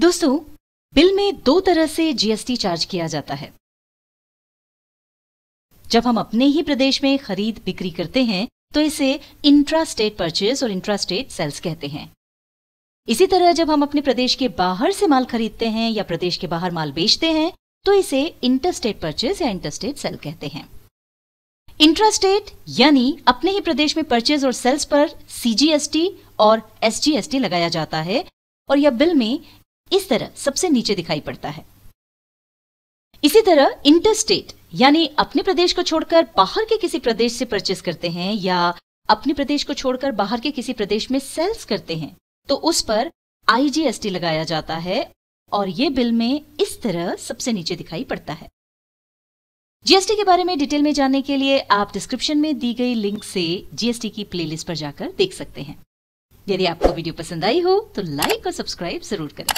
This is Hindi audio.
दोस्तों बिल में दो तरह से जीएसटी चार्ज किया जाता है जब हम अपने ही प्रदेश में खरीद बिक्री करते हैं तो इसे इंट्रा स्टेट परचेज और इंट्रा स्टेट सेल्स कहते हैं इसी तरह जब हम अपने प्रदेश के बाहर से माल खरीदते हैं या प्रदेश के बाहर माल बेचते हैं तो इसे इंटर स्टेट परचेज या इंटर स्टेट सेल कहते हैं इंट्रा स्टेट यानी अपने ही प्रदेश में परचेज और सेल्स पर सीजीएसटी और एसजीएसटी लगाया जाता है और यह बिल में इस तरह सबसे नीचे दिखाई पड़ता है इसी तरह इंटरस्टेट यानी अपने प्रदेश को छोड़कर बाहर के किसी प्रदेश से परचेस करते हैं या अपने प्रदेश को छोड़कर बाहर के किसी प्रदेश में सेल्स करते हैं तो उस पर आईजीएसटी लगाया जाता है और ये बिल में इस तरह सबसे नीचे दिखाई पड़ता है जीएसटी के बारे में डिटेल में जानने के लिए आप डिस्क्रिप्शन में दी गई लिंक से जीएसटी की प्लेलिस्ट पर जाकर देख सकते हैं यदि आपको वीडियो पसंद आई हो तो लाइक और सब्सक्राइब जरूर करें